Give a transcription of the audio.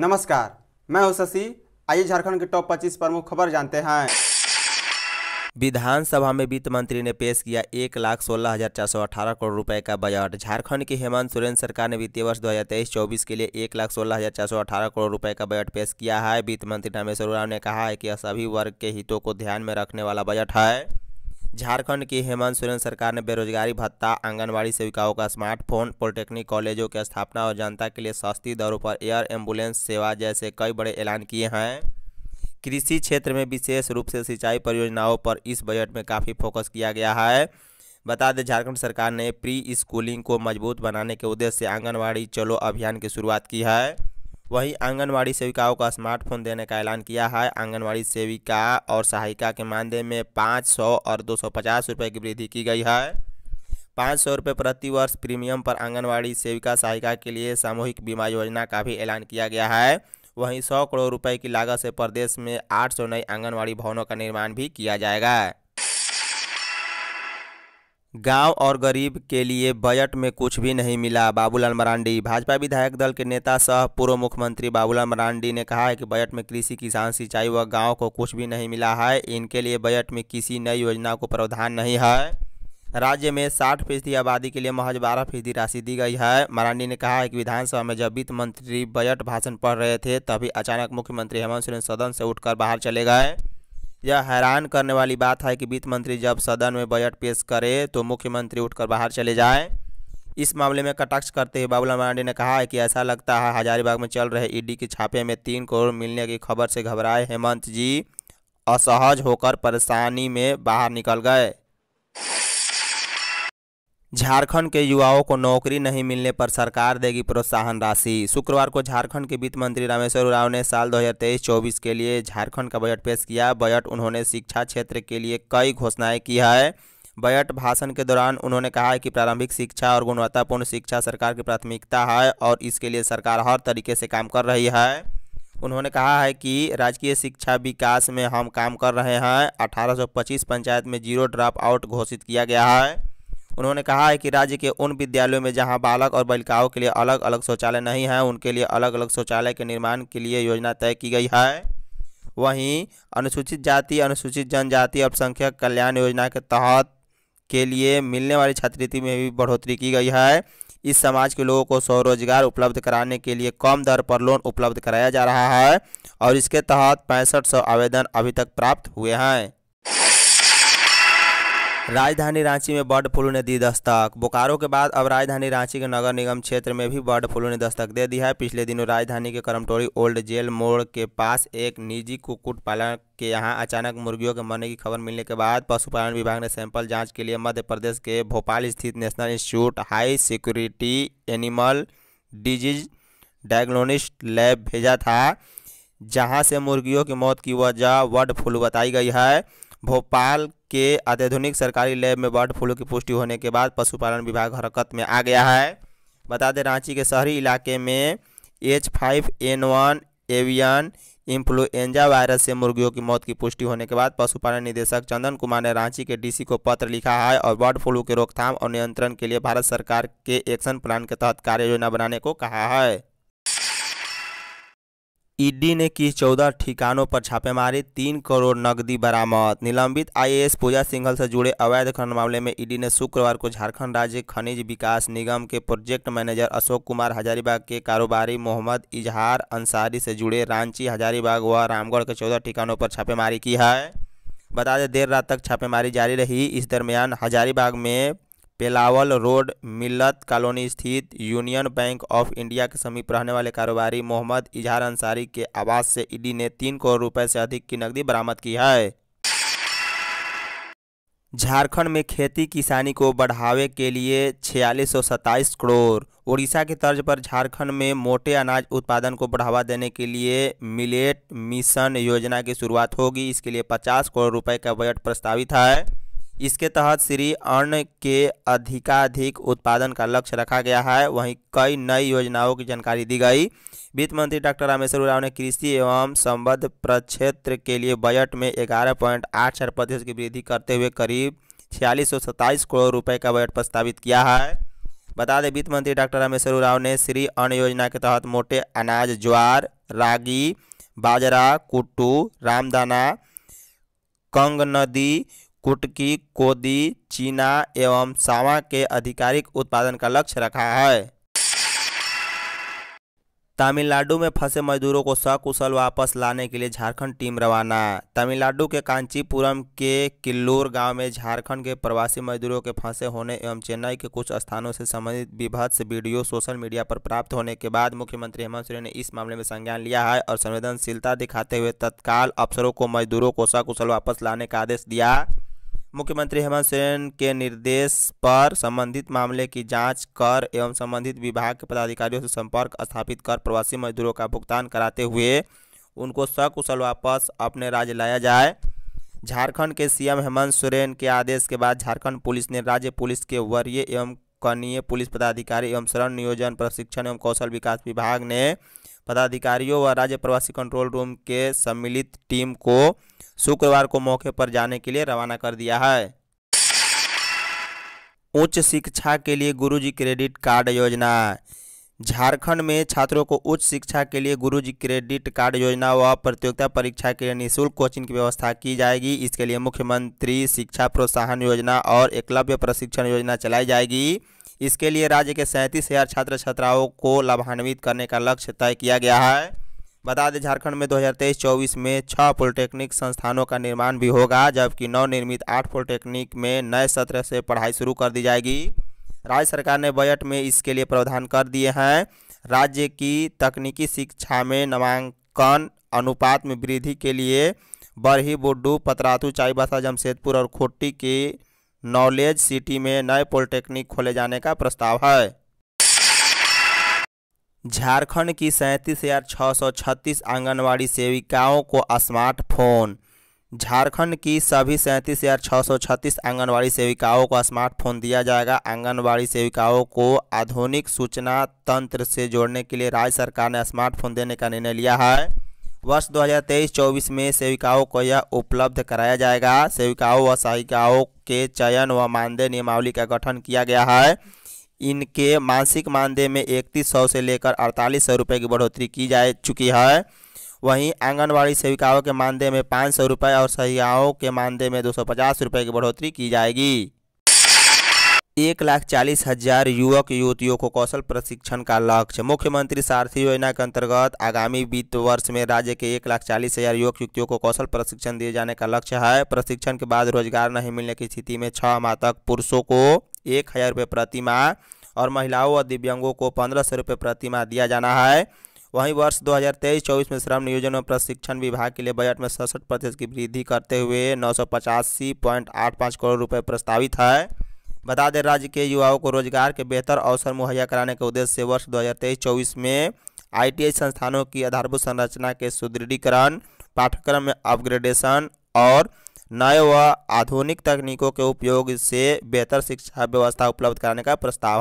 नमस्कार मैं हूं शशि आइए झारखंड के टॉप 25 प्रमुख खबर जानते हैं विधानसभा में वित्त मंत्री ने पेश किया एक लाख सोलह हजार चार सौ अठारह करोड़ रुपए का बजट झारखंड की हेमंत सोरेन सरकार ने वित्तीय वर्ष दो हजार तेईस चौबीस के लिए एक लाख सोलह हजार चार सौ अठारह करोड़ रुपए का बजट पेश किया है वित्त मंत्री रामेश्वर राव ने कहा है कि सभी वर्ग के हितों को ध्यान में रखने वाला बजट है झारखंड की हेमंत सोरेन सरकार ने बेरोजगारी भत्ता आंगनबाड़ी सेविकाओं का स्मार्टफोन पॉलिटेक्निक कॉलेजों की स्थापना और जनता के लिए सस्ती दरों पर एयर एम्बुलेंस सेवा जैसे कई बड़े ऐलान किए हैं कृषि क्षेत्र में विशेष रूप से सिंचाई परियोजनाओं पर इस बजट में काफ़ी फोकस किया गया है बता दें झारखंड सरकार ने प्री स्कूलिंग को मजबूत बनाने के उद्देश्य से आंगनबाड़ी चलो अभियान की शुरुआत की है वहीं आंगनवाड़ी सेविकाओं का स्मार्टफोन देने का ऐलान किया है आंगनवाड़ी सेविका और सहायिका के मानदेय में पाँच सौ और दो सौ पचास रुपये की वृद्धि की गई है पाँच सौ रुपये प्रतिवर्ष प्रीमियम पर आंगनवाड़ी सेविका सहायिका के लिए सामूहिक बीमा योजना का भी ऐलान किया गया है वहीं सौ करोड़ रुपए की लागत से प्रदेश में आठ सौ नए आंगनवाड़ी भवनों का निर्माण भी किया जाएगा गांव और गरीब के लिए बजट में कुछ भी नहीं मिला बाबूलाल मरांडी भाजपा विधायक दल के नेता सह पूर्व मुख्यमंत्री बाबूलाल मरांडी ने कहा है कि बजट में कृषि किसान सिंचाई व गांव को कुछ भी नहीं मिला है इनके लिए बजट में किसी नई योजना को प्रावधान नहीं है राज्य में साठ फीसदी आबादी के लिए महज बारह फीसदी राशि दी गई है मरांडी ने कहा है कि विधानसभा में जब वित्त मंत्री बजट भाषण पढ़ रहे थे तभी अचानक मुख्यमंत्री हेमंत सोरेन सदन से उठकर बाहर चले गए यह हैरान करने वाली बात है कि वित्त मंत्री जब सदन में बजट पेश करे तो मुख्यमंत्री उठकर बाहर चले जाए इस मामले में कटाक्ष करते हुए बाबूलाल मरांडी ने कहा है कि ऐसा लगता है हजारीबाग में चल रहे ईडी के छापे में तीन करोड़ मिलने की खबर से घबराए हेमंत जी असहज होकर परेशानी में बाहर निकल गए झारखंड के युवाओं को नौकरी नहीं मिलने पर सरकार देगी प्रोत्साहन राशि शुक्रवार को झारखंड के वित्त मंत्री रामेश्वर उराव ने साल 2023-24 के लिए झारखंड का बजट पेश किया बजट उन्होंने शिक्षा क्षेत्र के लिए कई घोषणाएं की है बजट भाषण के दौरान उन्होंने कहा है कि प्रारंभिक शिक्षा और गुणवत्तापूर्ण शिक्षा सरकार की प्राथमिकता है और इसके लिए सरकार हर तरीके से काम कर रही है उन्होंने कहा है कि राजकीय शिक्षा विकास में हम काम कर रहे हैं अठारह पंचायत में जीरो ड्रॉप आउट घोषित किया गया है उन्होंने कहा है कि राज्य के उन विद्यालयों में जहाँ बालक और बालिकाओं के लिए अलग अलग शौचालय नहीं है उनके लिए अलग अलग शौचालय के निर्माण के लिए योजना तय की गई है वहीं अनुसूचित जाति अनुसूचित जनजाति अल्पसंख्यक कल्याण योजना के तहत के लिए मिलने वाली छात्रवृत्ति में भी बढ़ोतरी की गई है इस समाज के लोगों को स्वरोजगार उपलब्ध कराने के लिए कम दर पर लोन उपलब्ध कराया जा रहा है और इसके तहत पैंसठ सौ आवेदन अभी तक प्राप्त हुए हैं राजधानी रांची में बर्ड फ्लू ने दी दस्तक बोकारो के बाद अब राजधानी रांची के नगर निगम क्षेत्र में भी बर्ड फ्लू ने दस्तक दे दी है पिछले दिनों राजधानी के करमटोरी ओल्ड जेल मोड़ के पास एक निजी कुकुट पालन के यहाँ अचानक मुर्गियों के मरने की खबर मिलने के बाद पशुपालन विभाग ने सैंपल जाँच के लिए मध्य प्रदेश के भोपाल स्थित national institute high security animal disease diagnostic lab भेजा था जहाँ से मुर्गियों की मौत की वजह बर्ड फ्लू बताई गई है भोपाल के अत्याधुनिक सरकारी लैब में बर्ड फ्लू की पुष्टि होने के बाद पशुपालन विभाग हरकत में आ गया है बता दें रांची के शहरी इलाके में H five N one avian influenza virus से मुर्गियों की मौत की पुष्टि होने के बाद पशुपालन निदेशक चंदन कुमार ने रांची के डीसी को पत्र लिखा है और बर्ड फ्लू के रोकथाम और नियंत्रण के लिए भारत सरकार के एक्शन प्लान के तहत कार्य योजना बनाने को कहा है ईडी ने की चौदह ठिकानों पर छापेमारी तीन करोड़ नकदी बरामद निलंबित आईएएस पूजा सिंघल से जुड़े अवैध खनन मामले में ईडी ने शुक्रवार को झारखंड राज्य खनिज विकास निगम के प्रोजेक्ट मैनेजर अशोक कुमार हजारीबाग के कारोबारी मोहम्मद इजहार अंसारी से जुड़े रांची हजारीबाग व रामगढ़ के चौदह ठिकानों पर छापेमारी की है बता दें देर रात तक छापेमारी जारी रही इस दरमियान हजारीबाग में पेलावल रोड मिलत कॉलोनी स्थित यूनियन बैंक ऑफ इंडिया के समीप रहने वाले कारोबारी मोहम्मद इजहार अंसारी के आवास से ईडी ने तीन करोड़ रुपए से अधिक की नकदी बरामद की है झारखंड में खेती किसानी को बढ़ावे के लिए छियालीस करोड़ उड़ीसा की तर्ज पर झारखंड में मोटे अनाज उत्पादन को बढ़ावा देने के लिए मिलेट मिशन योजना की शुरुआत होगी इसके लिए 50 करोड़ रुपए का बजट प्रस्तावित है इसके तहत श्री अन्न के अधिकाधिक उत्पादन का लक्ष्य रखा गया है वहीं कई नई योजनाओं की जानकारी दी गई वित्त मंत्री डॉक्टर रामेश्वर उराव ने कृषि एवं संबद्ध प्रक्षेत्र के लिए बजट में ग्यारह पॉइंट आठ चार प्रतिशत की वृद्धि करते हुए करीब छियालीस सौ सत्ताईस करोड़ रुपए का बजट प्रस्तावित किया है बता दें वित्त मंत्री डॉक्टर रामेश्वर उराव ने श्री अन्न योजना के तहत मोटे अनाज ज्वार रागी बाजरा कुट्टू रामदाना कंग नदी कुटकी कोदी चीना एवं सावा के आधिकारिक उत्पादन का लक्ष्य रखा है तमिलनाडु में फंसे मजदूरों को सकुशल वापस लाने के लिए झारखंड टीम रवाना तमिलनाडु के कांचीपुरम के किल्लूर गांव में झारखंड के प्रवासी मजदूरों के फंसे होने एवं चेन्नई के कुछ स्थानों से संबंधित विभत्स वीडियो सोशल मीडिया पर प्राप्त होने के बाद मुख्यमंत्री हेमंत सोरेन ने इस मामले में संज्ञान लिया है और संवेदनशीलता दिखाते हुए तत्काल अफसरों को मजदूरों को सकुशल वापस लाने का आदेश दिया मुख्यमंत्री हेमंत सोरेन के निर्देश पर संबंधित मामले की जांच कर एवं संबंधित विभाग के पदाधिकारियों से संपर्क स्थापित कर प्रवासी मजदूरों का भुगतान कराते हुए उनको सकुशल वापस अपने राज्य लाया जाए झारखंड के सीएम हेमंत सोरेन के आदेश के बाद झारखंड पुलिस ने राज्य पुलिस के वरीय एवं कनीय पुलिस पदाधिकारी एवं शरण नियोजन प्रशिक्षण एवं कौशल विकास विभाग ने पदाधिकारियों व राज्य प्रवासी कंट्रोल रूम के सम्मिलित टीम को शुक्रवार को मौके पर जाने के लिए रवाना कर दिया है उच्च शिक्षा के लिए गुरुजी क्रेडिट कार्ड योजना झारखंड में छात्रों को उच्च शिक्षा के लिए गुरुजी क्रेडिट कार्ड योजना व प्रतियोगिता परीक्षा के लिए निःशुल्क कोचिंग की व्यवस्था की जाएगी इसके लिए मुख्यमंत्री शिक्षा प्रोत्साहन योजना और एकलव्य प्रशिक्षण योजना चलाई जाएगी इसके लिए राज्य के सैंतीस हज़ार छात्र छात्राओं को लाभान्वित करने का लक्ष्य तय किया गया है बता दें झारखंड में 2023-24 में छः पॉलिटेक्निक संस्थानों का निर्माण भी होगा जबकि नवनिर्मित आठ पॉलिटेक्निक में नए सत्र से पढ़ाई शुरू कर दी जाएगी राज्य सरकार ने बजट में इसके लिए प्रावधान कर दिए हैं राज्य की तकनीकी शिक्षा में नामांकन अनुपात में वृद्धि के लिए बरही बोडू पतरातू चाईबासा जमशेदपुर और खोटी के नॉलेज सिटी में नए पॉलिटेक्निक खोले जाने का प्रस्ताव है झारखंड की सैंतीस हज़ार छः सौ छत्तीस आंगनबाड़ी सेविकाओं को स्मार्टफोन झारखंड की सभी सैंतीस हज़ार छः सौ छत्तीस आंगनबाड़ी सेविकाओं को स्मार्टफोन दिया जाएगा आंगनबाड़ी सेविकाओं को आधुनिक सूचना तंत्र से जोड़ने के लिए राज्य सरकार ने स्मार्टफोन देने का निर्णय लिया है वर्ष 2023-24 में सेविकाओं को यह उपलब्ध कराया जाएगा सेविकाओं व सहायिकाओं के चयन व मानदेय नियमावली का गठन किया गया है इनके मासिक मानदेय में इकतीस सौ से लेकर अड़तालीस सौ रुपये की बढ़ोतरी की जा चुकी है वहीं आंगनवाड़ी सेविकाओं के मानदेय में पाँच सौ रुपये और सहियाओं के मानदेय में दो सौ पचास रुपये की बढ़ोतरी की जाएगी एक लाख चालीस हजार युवक युवतियों को कौशल प्रशिक्षण का लक्ष्य मुख्यमंत्री सारथी योजना के अंतर्गत आगामी वित्त वर्ष में राज्य के एक लाख चालीस हजार युवक युवतियों को कौशल प्रशिक्षण दिए जाने का लक्ष्य है प्रशिक्षण के बाद रोजगार नहीं मिलने की स्थिति में छह माह तक पुरुषों को एक हजार रुपये प्रति माह और महिलाओं और दिव्यांगों को पंद्रह सौ रुपये प्रति माह दिया जाना है वहीं वर्ष 2023-24 में श्रम नियोजन और प्रशिक्षण विभाग के लिए बजट में सड़सठ प्रतिशत की वृद्धि करते हुए नौ करोड़ रुपये प्रस्तावित है बता दें राज्य के युवाओं को रोजगार के बेहतर अवसर मुहैया कराने के उद्देश्य से वर्ष 2023-24 में आईटीआई संस्थानों की आधारभूत संरचना के सुदृढ़ीकरण पाठ्यक्रम में अपग्रेडेशन और नए व आधुनिक तकनीकों के उपयोग से बेहतर शिक्षा व्यवस्था उपलब्ध कराने का प्रस्ताव